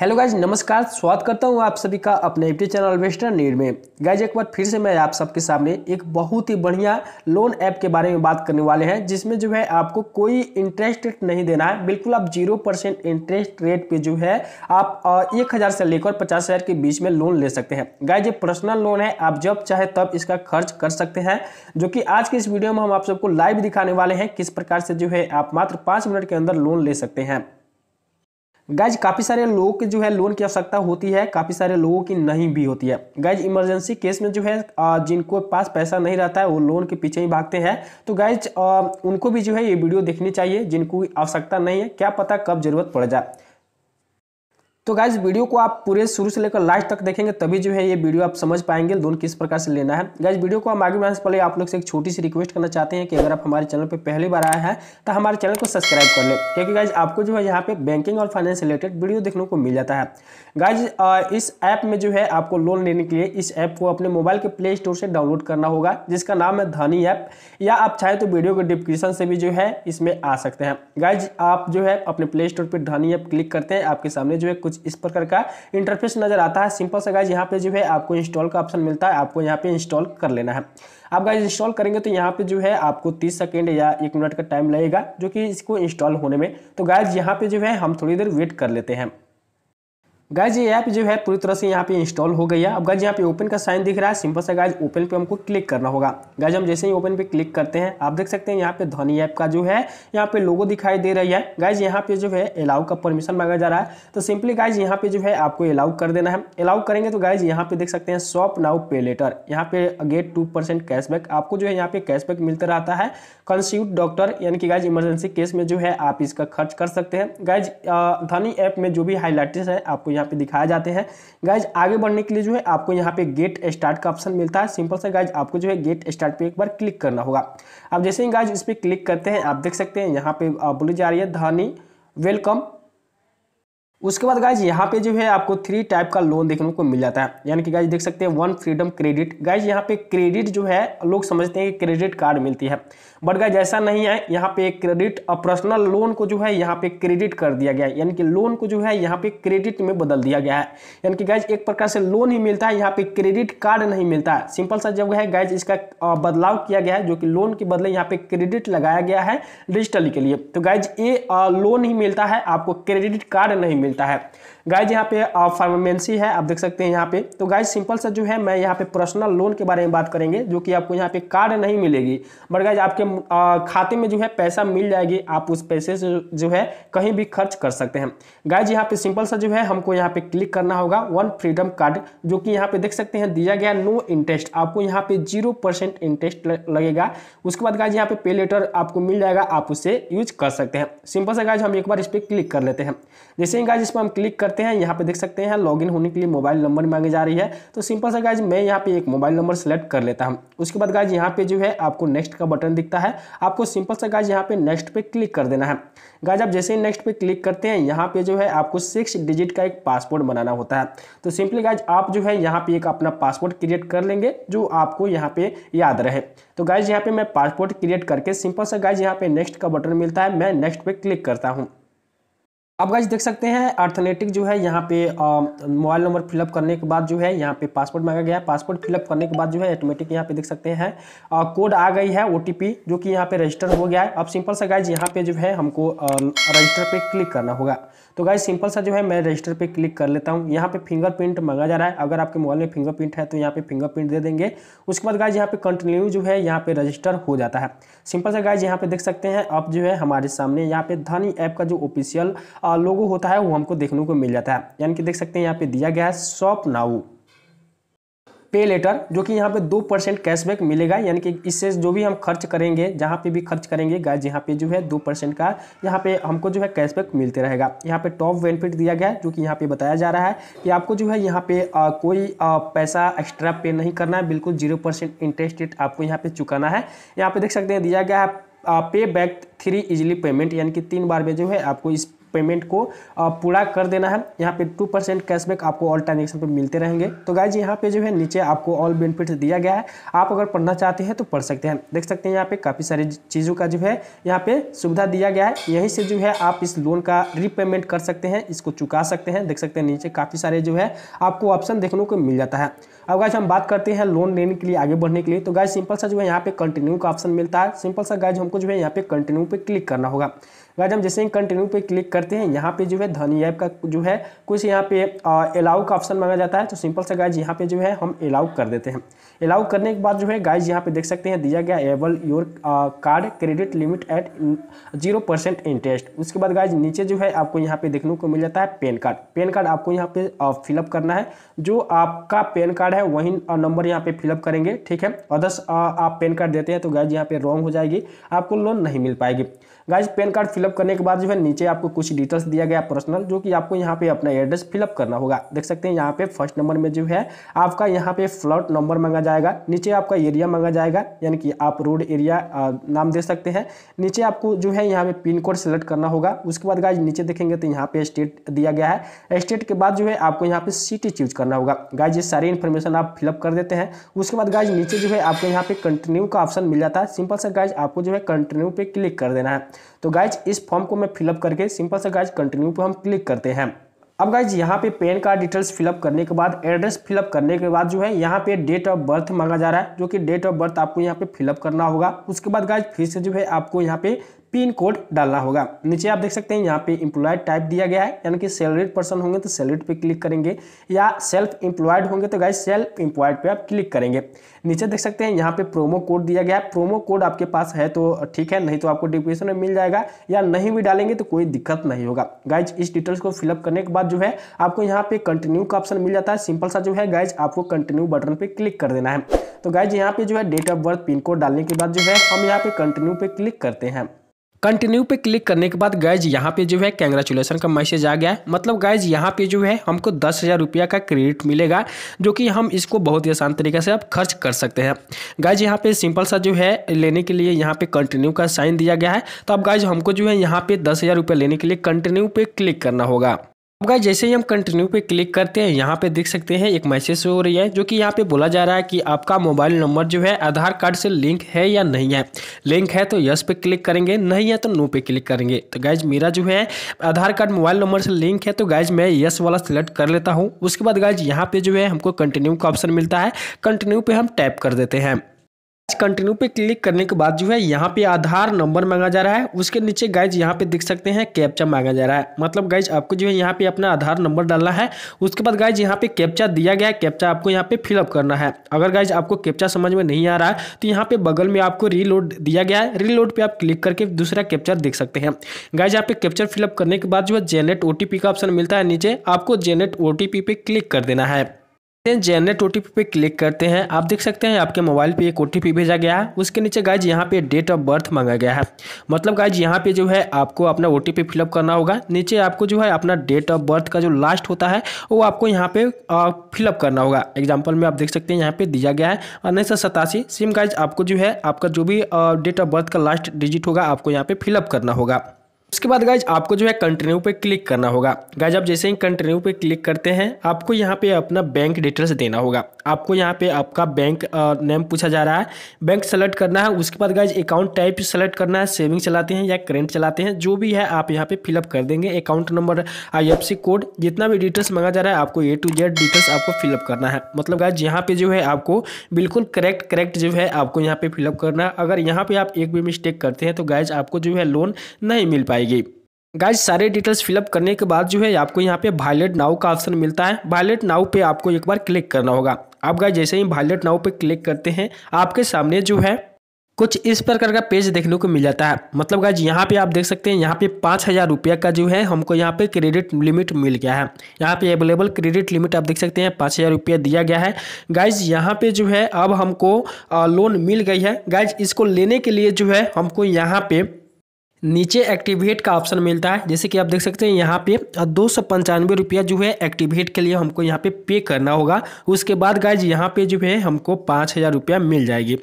hello guys नमस्कार स्वागत करता हूँ आप सभी का अपने यूट्यूब चैनल वेस्टर्न नीड में गाइज एक बार फिर से मैं आप सबके सामने एक बहुत ही बढ़िया लोन ऐप के बारे में बात करने वाले हैं जिसमें जो है आपको कोई इंटरेस्ट रेट नहीं देना है बिल्कुल आप जीरो परसेंट इंटरेस्ट रेट पे जो है आप एक हज़ार से लेकर पचास हज़ार के बीच में लोन ले सकते हैं गाय जो पर्सनल लोन है आप जब चाहे तब इसका खर्च कर सकते हैं जो कि आज के इस वीडियो में हम आप सबको लाइव दिखाने वाले हैं किस प्रकार से जो है आप मात्र पाँच मिनट के अंदर लोन ले सकते हैं गाइज काफ़ी सारे लोगों के जो है लोन की आवश्यकता होती है काफ़ी सारे लोगों की नहीं भी होती है गाइज इमरजेंसी केस में जो है जिनको पास पैसा नहीं रहता है वो लोन के पीछे ही भागते हैं तो गाइज उनको भी जो है ये वीडियो देखनी चाहिए जिनको आवश्यकता नहीं है क्या पता कब जरूरत पड़ जाए तो गाइज वीडियो को आप पूरे शुरू से लेकर लास्ट तक देखेंगे तभी जो है ये वीडियो आप समझ पाएंगे लोन किस प्रकार से लेना है गाइज वीडियो को हम आगे बढ़ाने से पहले आप लोग से एक छोटी सी रिक्वेस्ट करना चाहते हैं कि अगर आप हमारे चैनल पर पहली बार आए हैं तो हमारे चैनल को सब्सक्राइब कर लें क्योंकि गाइज आपको जो है यहाँ पे बैंकिंग और फाइनेंस रिलेटेड वीडियो देखने को मिल जाता है गाइज इस ऐप में जो है आपको लोन लेने के लिए इस ऐप को अपने मोबाइल के प्ले स्टोर से डाउनलोड करना होगा जिसका नाम है धनी ऐप या आप चाहें तो वीडियो के डिस्क्रिप्शन से भी जो है इसमें आ सकते हैं गाइज आप जो है अपने प्ले स्टोर पर धनी ऐप क्लिक करते हैं आपके सामने जो है कुछ कुछ इस प्रकार का इंटरफेस नजर आता है सिंपल सा गाइज यहाँ पे जो है आपको इंस्टॉल का ऑप्शन मिलता है आपको यहाँ पे इंस्टॉल कर लेना है आप गाइज इंस्टॉल करेंगे तो यहाँ पे जो है आपको 30 सेकेंड या एक मिनट का टाइम लगेगा जो कि इसको इंस्टॉल होने में तो गाइज यहाँ पे जो है हम थोड़ी देर वेट कर लेते हैं गाइज ये ऐप जो है पूरी तरह से यहाँ पे इंस्टॉल हो गई है अब गाइज यहाँ पे ओपन का साइन दिख रहा है सिंपल सा गाइज ओपन पे हमको क्लिक करना होगा गाइज हम जैसे ही ओपन पे क्लिक करते हैं आप देख सकते हैं यहाँ पे ध्वनि ऐप का जो है यहाँ पे लोगो दिखाई दे रही है गाइज यहाँ पे जो है अलाउ का परमिशन मांगा जा रहा है तो सिंपली गाइज यहाँ पे जो है आपको अलाउ कर देना है अलाउ करेंगे तो गाइज यहाँ पे देख सकते हैं शॉप नाउ पे लेटर यहाँ पे गेट टू परसेंट कैशबैक आपको जो है यहाँ पे कैशबैक मिलता रहता है कंस्यूट डॉक्टर यानी कि गाइज इमरजेंसी केस में जो है आप इसका खर्च कर सकते हैं गाइज ध्वनि ऐप में जो भी हाईलाइटेड है आपको यहाँ पे दिखाया जाते हैं गाइज आगे बढ़ने के लिए जो है आपको यहाँ पे गेट स्टार्ट का ऑप्शन मिलता है सिंपल सा गाइज आपको जो है गेट स्टार्ट पे एक बार क्लिक करना होगा अब जैसे ही गाइज इस पर क्लिक करते हैं आप देख सकते हैं यहाँ पे बोली जा रही है धानी वेलकम उसके बाद गाइज यहाँ पे जो है आपको थ्री टाइप का लोन देखने को मिल जाता है यानी कि गाइज देख सकते हैं वन फ्रीडम क्रेडिट गाइज यहाँ पे क्रेडिट जो है लोग समझते हैं कि क्रेडिट कार्ड मिलती है बट गाइज ऐसा नहीं है यहाँ पे क्रेडिट और पर्सनल लोन को जो है यहाँ पे क्रेडिट कर दिया गया है यानी कि लोन को जो है यहाँ पे क्रेडिट में बदल दिया गया है यानी कि गाइज एक प्रकार से लोन ही मिलता है यहाँ पे क्रेडिट कार्ड नहीं मिलता है सिंपल सा जब है गाइज इसका बदलाव किया गया है जो कि लोन के बदले यहाँ पे क्रेडिट लगाया गया है डिजिटली के लिए तो गाइज ये लोन ही मिलता है आपको क्रेडिट कार्ड नहीं मिलता है गाइज यहाँ पे फार्मेंसी uh, है आप देख सकते हैं यहाँ पे तो गाइज सिंपल सा जो है मैं यहाँ पे पर्सनल लोन के बारे में बात करेंगे जो कि आपको यहाँ पे कार्ड नहीं मिलेगी बट गाइज आपके uh, खाते में जो है पैसा मिल जाएगी आप उस पैसे से जो है कहीं भी खर्च कर सकते हैं गाइज यहाँ पे सिंपल सा जो है हमको यहाँ पे क्लिक करना होगा वन फ्रीडम कार्ड जो कि यहाँ पे देख सकते हैं दिया गया नो इंटरेस्ट आपको यहाँ पे जीरो परसेंट इंटरेस्ट लगेगा उसके बाद गाइज यहाँ पे पे लेटर आपको मिल जाएगा आप उसे यूज कर सकते हैं सिंपल सा गाइज हम एक बार इस पर क्लिक कर लेते हैं जैसे ही गाइज इस पर हम क्लिक सकते हैं यहाँ पे देख सकते हैं लॉगिन होने के लिए मोबाइल नंबर मांगी जा रही है तो सिंपल सा गाइज मैं यहाँ पे एक मोबाइल नंबर सेलेक्ट कर लेता हूँ उसके बाद गाइज यहाँ पे जो है आपको नेक्स्ट का बटन दिखता है आपको सिंपल सा गाइज यहाँ पे नेक्स्ट पे क्लिक कर देना है गाइज आप जैसे ही नेक्स्ट पे क्लिक करते हैं यहाँ पे जो है आपको सिक्स डिजिट का एक पासपोर्ट बनाना होता है तो सिंपली गाइज आप जो है यहाँ पे एक अपना पासपोर्ट क्रिएट कर लेंगे जो आपको यहाँ पे याद रहे तो गाइज यहाँ पे मैं पासपोर्ट क्रिएट करके सिंपल सा गाइज यहाँ पे नेक्स्ट का बटन मिलता है मैं नेक्स्ट पे क्लिक करता हूँ अब गाइज देख सकते हैं अर्थनेटिक जो है यहाँ पे मोबाइल नंबर फिलअप करने के बाद जो है यहाँ पे पासपोर्ट मांगा गया है पासपोर्ट फिलअप करने के बाद जो है ऑटोमेटिक यहाँ पे देख सकते हैं कोड आ गई है ओ जो कि यहाँ पे रजिस्टर हो गया है अब सिंपल सा गाइज यहाँ पे जो है हमको रजिस्टर पे क्लिक करना होगा तो गाइज सिंपल सा जो है मैं रजिस्टर पे क्लिक कर लेता हूँ यहाँ पे फिंगरप्रिंट मंगा जा रहा है अगर आपके मोबाइल में फिंगरप्रिंट है तो यहाँ पे फिंगरप्रिंट दे देंगे उसके बाद गाइज यहाँ पे कंटिन्यू जो है यहाँ पे रजिस्टर हो जाता है सिंपल सा गाइज यहाँ पे देख सकते हैं अब जो है हमारे सामने यहाँ पे धनी ऐप का जो ऑफिशियल लोगो होता है वो हमको देखने को मिल जाता है यानी कि देख सकते हैं यहाँ पे दिया गया है शॉप नाउ पे लेटर जो कि यहाँ पे दो परसेंट कैशबैक मिलेगा यानी कि इससे जो भी हम खर्च करेंगे जहाँ पे भी खर्च करेंगे गाइज यहाँ पे जो है दो परसेंट का यहाँ पे हमको जो है कैशबैक मिलते रहेगा यहाँ पे टॉप बेनिफिट दिया गया है जो कि यहाँ पे बताया जा रहा है कि आपको जो है यहाँ पे आ, कोई आ, पैसा एक्स्ट्रा पे नहीं करना है बिल्कुल जीरो इंटरेस्ट रेट आपको यहाँ पर चुकाना है यहाँ पर देख सकते हैं दिया गया है पे बैक थ्री इजिली पेमेंट यानी कि तीन बार में जो है आपको इस पेमेंट को पूरा कर देना है यहाँ पे टू परसेंट कैशबैक आपको ऑल ट्रांजेक्शन पे मिलते रहेंगे तो जी यहाँ पे जो है नीचे आपको ऑल बेनिफिट्स दिया गया है आप अगर पढ़ना चाहते हैं तो पढ़ सकते हैं देख सकते हैं यहाँ पे काफ़ी सारी चीज़ों का जो है यहाँ पे सुविधा दिया गया है यहीं से जो है आप इस लोन का रीपेमेंट कर सकते हैं इसको चुका सकते हैं देख सकते हैं नीचे काफ़ी सारे जो है आपको ऑप्शन देखने को मिल जाता है अब गाइस हम बात करते हैं लोन लेने के लिए आगे बढ़ने के लिए तो गाइस सिंपल सा जो है यहाँ पे कंटिन्यू का ऑप्शन मिलता है सिंपल सा गाइज हमको जो है यहाँ पे कंटिन्यू पे क्लिक करना होगा गाइज हम जैसे ही कंटिन्यू पे क्लिक करते हैं यहाँ पे जो है धनी ऐप का जो है कुछ यहाँ पे अलाउ का ऑप्शन मांगा जाता है तो सिंपल सा गाइज यहाँ पे जो है हम अलाउ कर देते हैं अलाउ करने के बाद जो है गाइज यहाँ पे देख सकते हैं दिया गया avail your card credit limit at zero percent interest उसके बाद गाइज नीचे जो है आपको यहाँ पे देखने को मिल जाता है पैन कार्ड पैन कार्ड आपको यहाँ पे फिलअप करना है जो आपका पैन कार्ड है वही नंबर यहाँ पे फिलअप करेंगे ठीक है अदर्स आप पेन कार्ड देते हैं तो गैज यहाँ पे रॉन्ग हो जाएगी आपको लोन नहीं मिल पाएगी गाइज पैन कार्ड फिलअप करने के बाद जो है नीचे आपको कुछ डिटेल्स दिया गया पर्सनल जो कि आपको यहाँ पे अपना एड्रेस फिलअप करना होगा देख सकते हैं यहाँ पे फर्स्ट नंबर में जो है आपका यहाँ पे फ्लॉट नंबर मांगा जाएगा नीचे आपका एरिया मांगा जाएगा यानी कि आप रोड एरिया नाम दे सकते हैं नीचे आपको जो है यहाँ पे पिन कोड सेलेक्ट करना होगा उसके बाद गाइज नीचे देखेंगे तो यहाँ पे स्टेट दिया गया है स्टेट के बाद जो है आपको यहाँ पे सिटी चूज करना होगा गाइज ये सारी इन्फॉर्मेशन आप फिलअप कर देते हैं उसके बाद गाइज नीचे जो है आपको यहाँ पे कंटिन्यू का ऑप्शन मिल जाता है सिंपल सा गाइज आपको जो है कंटिन्यू पे क्लिक कर देना है तो गाइज इस फॉर्म को मैं फिलअप करके सिंपल से गाइज कंटिन्यू पर हम क्लिक करते हैं अब गाइज यहाँ पे पैन कार्ड डिटेल्स फिलअप करने के बाद एड्रेस फिलअप करने के बाद जो है यहाँ पे डेट ऑफ बर्थ मांगा जा रहा है जो कि डेट ऑफ बर्थ आपको यहाँ पे फिलअप करना होगा उसके बाद गाइज फिर से जो है आपको यहाँ पे पिन कोड डालना होगा नीचे आप देख सकते हैं यहाँ पे इंप्लॉयड टाइप दिया गया है यानी कि सैलरीड पर्सन होंगे तो सैलरीड पे क्लिक करेंगे या सेल्फ एम्प्लॉयड होंगे तो गाइज सेल्फ एम्प्लॉयड पे आप क्लिक करेंगे नीचे देख सकते हैं यहाँ पे प्रोमो कोड दिया गया है प्रोमो कोड आपके पास है तो ठीक है नहीं तो आपको डिप्रेशन में मिल जाएगा या नहीं भी डालेंगे तो कोई दिक्कत नहीं होगा गाइज इस डिटेल्स को फिलअप करने के बाद जो है आपको यहाँ पे कंटिन्यू का ऑप्शन मिल जाता है सिंपल सा जो है गाइज आपको कंटिन्यू बटन पर क्लिक कर देना है तो गाइज यहाँ पे जो है date of birth pin code डालने के बाद जो है हम यहाँ पे कंटिन्यू पे क्लिक करते हैं कंटिन्यू पे क्लिक करने के बाद गैज यहाँ पे जो है कंग्रेचुलेसन का मैसेज आ गया है मतलब गैज यहाँ पे जो है हमको दस हज़ार रुपया का क्रेडिट मिलेगा जो कि हम इसको बहुत ही आसान तरीके से अब खर्च कर सकते हैं गैज यहाँ पे सिंपल सा जो है लेने के लिए यहाँ पे कंटिन्यू का साइन दिया गया है तो अब गैज हमको जो है यहाँ पे दस हज़ार लेने के लिए कंटिन्यू पे क्लिक करना होगा गाइस जैसे ही हम कंटिन्यू पे क्लिक करते हैं यहाँ पे देख सकते हैं एक मैसेज हो रही है जो कि यहाँ पे बोला जा रहा है कि आपका मोबाइल नंबर जो है आधार कार्ड से लिंक है या नहीं है लिंक है तो यस पे क्लिक करेंगे नहीं है तो नो पे क्लिक करेंगे तो गाइस मेरा जो है आधार कार्ड मोबाइल नंबर से लिंक है तो गाइज मैं यस वाला सिलेक्ट कर लेता हूँ उसके बाद गाइज यहाँ पे जो है हमको कंटिन्यू का ऑप्शन मिलता है कंटिन्यू पे हम टैप कर देते हैं कंटिन्यू पे क्लिक करने के बाद जो है यहाँ पे आधार नंबर मांगा जा रहा है उसके नीचे गाइज यहाँ पे देख सकते हैं कैप्चा मांगा जा रहा है मतलब गाइज आपको जो है यहाँ पे अपना आधार नंबर डालना है उसके बाद गाइज यहाँ पे कैप्चा दिया गया है कैप्चा आपको यहाँ पे फिलअप करना है अगर गाइज आपको कैप्चा समझ में नहीं आ रहा है तो यहाँ पे बगल में आपको रीलोड दिया गया है रीलोड पे आप क्लिक करके दूसरा कैप्चर देख सकते हैं गाइज यहाँ पे कैप्चर फिलअप करने के बाद जो है जेनेट ओ का ऑप्शन मिलता है नीचे आपको जेनेट ओ पे क्लिक कर देना है देन जनरेट ओ पे क्लिक करते हैं आप देख सकते हैं आपके मोबाइल पे एक ओ भेजा गया है उसके नीचे गाइज यहाँ पे डेट ऑफ बर्थ मांगा गया है मतलब गाइज यहाँ पे जो है आपको अपना ओ फिलअप करना होगा नीचे आपको जो है अपना डेट ऑफ बर्थ का जो लास्ट होता है वो आपको यहाँ पे फिलअप करना होगा एग्जाम्पल में आप देख सकते हैं यहाँ पे दिया गया है उन्नीस सौ सिम गाइज आपको जो है आपका जो भी डेट ऑफ बर्थ का लास्ट डिजिट होगा आपको यहाँ पे फिलअप करना होगा उसके बाद गाइज आपको जो है कंटिन्यू पे क्लिक करना होगा गाइज आप जैसे ही कंटिन्यू पे क्लिक करते हैं आपको यहाँ पे अपना बैंक डिटेल्स देना होगा आपको यहाँ पे आपका बैंक नेम पूछा जा रहा है बैंक सेलेक्ट करना है उसके बाद गाइज अकाउंट टाइप सेलेक्ट करना है सेविंग चलाते हैं या करेंट चलाते हैं जो भी है आप यहाँ पे फिलअप कर देंगे अकाउंट नंबर आई कोड जितना भी डिटेल्स मंगा जा रहा है आपको ए टू जेड डिटेल्स आपको फिलअप करना है मतलब गाइज यहाँ पे जो है आपको बिल्कुल करेक्ट करेक्ट जो है आपको यहाँ पे फिलअप करना है अगर यहाँ पे आप एक भी मिस्टेक करते हैं तो गाइज आपको जो है लोन नहीं मिल पाए पाएगी गाइज सारे डिटेल्स फिलअप करने के बाद जो है आपको यहाँ पे वायलेट नाउ का ऑप्शन मिलता है वायलेट नाउ पे आपको एक बार क्लिक करना होगा आप गाइज जैसे ही वायलेट नाउ पे क्लिक करते हैं आपके सामने जो है कुछ इस प्रकार का पेज देखने को मिल जाता है मतलब गाइज यहाँ पे आप देख सकते हैं यहाँ पे पाँच हज़ार रुपया का जो है हमको यहाँ पे क्रेडिट लिमिट मिल गया है यहाँ पे अवेलेबल क्रेडिट लिमिट आप देख सकते हैं पाँच हज़ार रुपया दिया गया है गाइज यहाँ पे जो है अब हमको लोन मिल गई है गाइज इसको लेने के लिए जो है हमको यहाँ पर नीचे एक्टिवेट का ऑप्शन मिलता है जैसे कि आप देख सकते हैं यहाँ पे दो सौ पंचानवे रुपया जो है एक्टिवेट के लिए हमको यहाँ पे पे करना होगा उसके बाद गाइज यहाँ पे जो है हमको पाँच हज़ार रुपया मिल जाएगी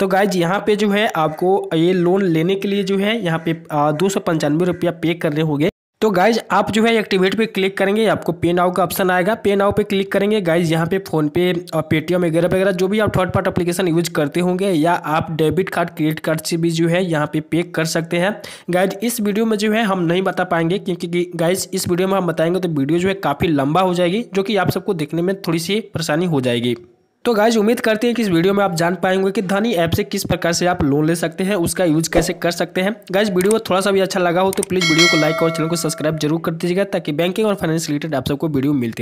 तो गाइज यहाँ पे जो है आपको ये लोन लेने के लिए जो है यहाँ पे दो सौ पंचानवे रुपया पे करने होंगे तो गाइज आप जो है एक्टिवेट पे क्लिक करेंगे आपको पे नाउ का ऑप्शन आएगा पे नाउ पे क्लिक करेंगे गाइज यहाँ पे फोन पे और पेटीएम वगैरह वगैरह जो भी आप थर्ड पार्ट एप्लीकेशन यूज करते होंगे या आप डेबिट कार्ड क्रेडिट कार्ड से भी जो है यहाँ पे पे कर सकते हैं गाइज इस वीडियो में जो है हम नहीं बता पाएंगे क्योंकि गाइज इस वीडियो में हम बताएंगे तो वीडियो जो है काफ़ी लंबा हो जाएगी जो कि आप सबको देखने में थोड़ी सी परेशानी हो जाएगी तो गाइज उम्मीद करते हैं कि इस वीडियो में आप जान पाएंगे कि धनी ऐप से किस प्रकार से आप लोन ले सकते हैं उसका यूज कैसे कर सकते हैं गाइज वीडियो थोड़ा सा भी अच्छा लगा हो तो प्लीज़ वीडियो को लाइक और चैनल को सब्सक्राइब जरूर कर दीजिएगा ताकि बैंकिंग और फाइनेंस रिलेटेड आप सबको वीडियो मिलते